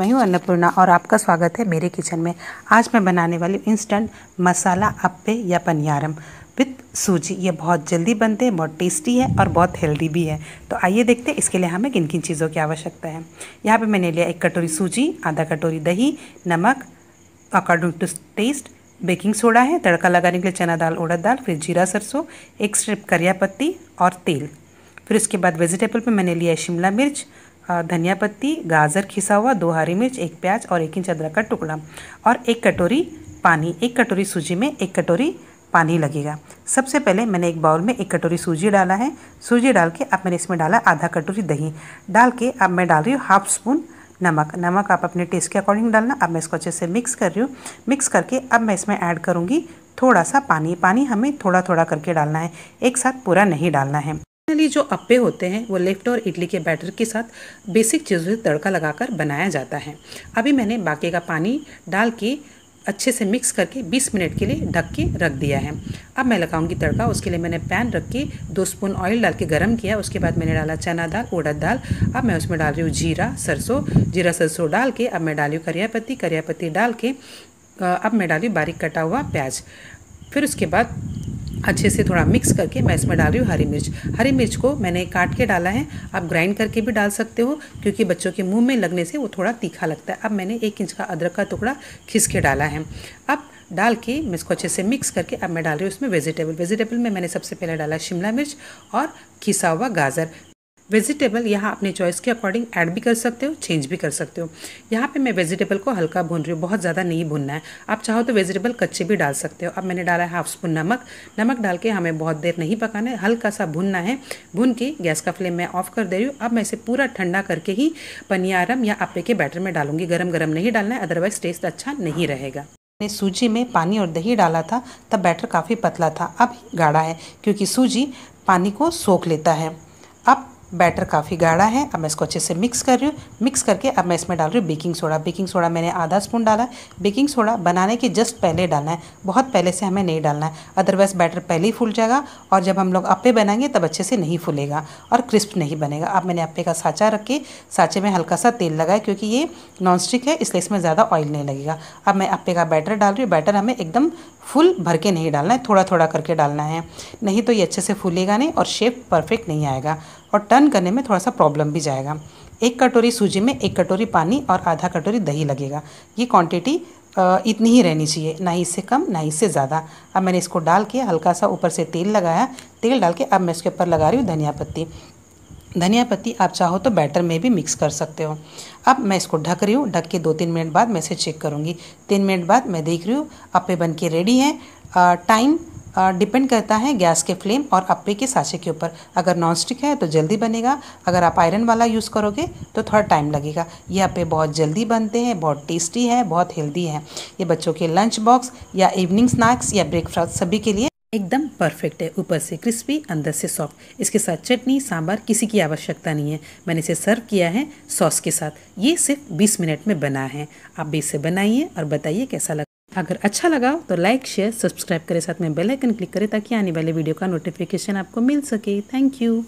मैं हूँ अन्नपूर्णा और आपका स्वागत है मेरे किचन में आज मैं बनाने वाली इंस्टेंट मसाला अप्पे या पनियारम विथ सूजी ये बहुत जल्दी बनते हैं बहुत टेस्टी है और बहुत हेल्दी भी है तो आइए देखते हैं इसके लिए हमें किन किन चीज़ों की आवश्यकता है यहाँ पे मैंने लिया एक कटोरी सूजी आधा कटोरी दही नमक according to taste baking soda है तड़का लगाने के लिए चना दाल उड़द दाल फिर जीरा सरसों एक स्ट्रिप करिया पत्ती और तेल फिर उसके बाद वेजिटेबल पर मैंने लिया शिमला मिर्च धनिया पत्ती गाजर खिसा हुआ दो हरी मिर्च एक प्याज और एक इंच अदरक का टुकड़ा और एक कटोरी पानी एक कटोरी सूजी में एक कटोरी पानी लगेगा सबसे पहले मैंने एक बाउल में एक कटोरी सूजी डाला है सूजी डाल के अब मैंने इसमें डाला आधा कटोरी दही डाल के अब मैं डाल रही हूँ हाफ स्पून नमक नमक आप अपने टेस्ट के अकॉर्डिंग डालना अब मैं इसको अच्छे से मिक्स कर रही हूँ मिक्स करके अब मैं इसमें ऐड करूँगी थोड़ा सा पानी पानी हमें थोड़ा थोड़ा करके डालना है एक साथ पूरा नहीं डालना है ट्रेडिशनली जो अप्पे होते हैं वो लेफ्ट और इडली के बैटर के साथ बेसिक चीज़ों से तड़का लगाकर बनाया जाता है अभी मैंने बाकी का पानी डाल के अच्छे से मिक्स करके 20 मिनट के लिए ढक के रख दिया है अब मैं लगाऊंगी तड़का उसके लिए मैंने पैन रख के दो स्पून ऑयल डाल के गर्म किया उसके बाद मैंने डाला चना दाल उड़द दाल अब मैं उसमें डाल रही हूँ जीरा सरसों जीरा सरसों डाल के अब मैं डाली हूँ करिया पत्ती करिया पत्ती डाल के अब मैं डाली बारीक कटा हुआ प्याज फिर उसके बाद अच्छे से थोड़ा मिक्स करके मैं इसमें डाल रही हूँ हरी मिर्च हरी मिर्च को मैंने काट के डाला है आप ग्राइंड करके भी डाल सकते हो क्योंकि बच्चों के मुंह में लगने से वो थोड़ा तीखा लगता है अब मैंने एक इंच का अदरक का टुकड़ा खिस के डाला है अब डाल के मैं इसको अच्छे से मिक्स करके अब मैं डाल रही हूँ उसमें वेजिटेबल वेजिटेबल में मैंने सबसे पहले डाला शिमला मिर्च और खिसा हुआ गाजर वेजिटेबल यहाँ अपने चॉइस के अकॉर्डिंग ऐड भी कर सकते हो चेंज भी कर सकते हो यहाँ पे मैं वेजिटेबल को हल्का भून रही हूँ बहुत ज़्यादा नहीं भूनना है आप चाहो तो वेजिटेबल कच्चे भी डाल सकते हो अब मैंने डाला है हाफ स्पून नमक नमक डाल के हमें बहुत देर नहीं पकाना है हल्का सा भुनना है भून के गैस का फ्लेम मैं ऑफ कर दे रही हूँ अब मैं इसे पूरा ठंडा करके ही पनियारम या आपे के बैटर में डालूंगी गर्म गर्म नहीं डालना है अदरवाइज टेस्ट अच्छा नहीं रहेगा मैंने सूजी में पानी और दही डाला था तब बैटर काफ़ी पतला था अब गाढ़ा है क्योंकि सूजी पानी को सोख लेता है बैटर काफ़ी गाढ़ा है अब मैं इसको अच्छे से मिक्स कर रही हूँ मिक्स करके अब मैं इसमें डाल रही हूँ बेकिंग सोडा बेकिंग सोडा मैंने आधा स्पून डाला बेकिंग सोडा बनाने के जस्ट पहले डालना है बहुत पहले से हमें नहीं डालना है अदरवाइज़ बैटर पहले ही फूल जाएगा और जब हम लोग अप्पे बनाएंगे तब अच्छे से नहीं फूलेगा और क्रिस्प नहीं बनेगा अब मैंने अप्पे का साँचा रख के साँचे में हल्का सा तेल लगाया क्योंकि ये नॉन है इसलिए इसमें ज़्यादा ऑयल नहीं लगेगा अब मैं अप्पे का बैटर डाल रही हूँ बैटर हमें एकदम फुल भर के नहीं डालना है थोड़ा थोड़ा करके डालना है नहीं तो ये अच्छे से फूलेगा नहीं और शेप परफेक्ट नहीं आएगा और टर्न करने में थोड़ा सा प्रॉब्लम भी जाएगा एक कटोरी सूजी में एक कटोरी पानी और आधा कटोरी दही लगेगा ये क्वांटिटी इतनी ही रहनी चाहिए ना ही इससे कम ना ही इससे ज़्यादा अब मैंने इसको डाल के हल्का सा ऊपर से तेल लगाया तेल डाल के अब मैं इसके ऊपर लगा रही हूँ धनिया पत्ती धनिया पत्ती आप चाहो तो बैटर में भी मिक्स कर सकते हो अब मैं इसको ढक रही हूँ ढक के दो तीन मिनट बाद मैं इसे चेक करूँगी तीन मिनट बाद मैं देख रही हूँ आपे बन के रेडी है टाइम डिपेंड करता है गैस के फ्लेम और अप्पे के साँचे के ऊपर अगर नॉनस्टिक है तो जल्दी बनेगा अगर आप आयरन वाला यूज़ करोगे तो थोड़ा टाइम लगेगा ये अप्पे बहुत जल्दी बनते हैं बहुत टेस्टी है बहुत हेल्दी है ये बच्चों के लंच बॉक्स या इवनिंग स्नैक्स या ब्रेकफास्ट सभी के लिए एकदम परफेक्ट है ऊपर से क्रिस्पी अंदर से सॉफ्ट इसके साथ चटनी सांभर किसी की आवश्यकता नहीं है मैंने इसे सर्व किया है सॉस के साथ ये सिर्फ 20 मिनट में बना है आप भी इसे बनाइए और बताइए कैसा लगा अगर अच्छा लगा तो लाइक शेयर सब्सक्राइब करें साथ में बेल आइकन क्लिक करें ताकि आने वाले वीडियो का नोटिफिकेशन आपको मिल सके थैंक यू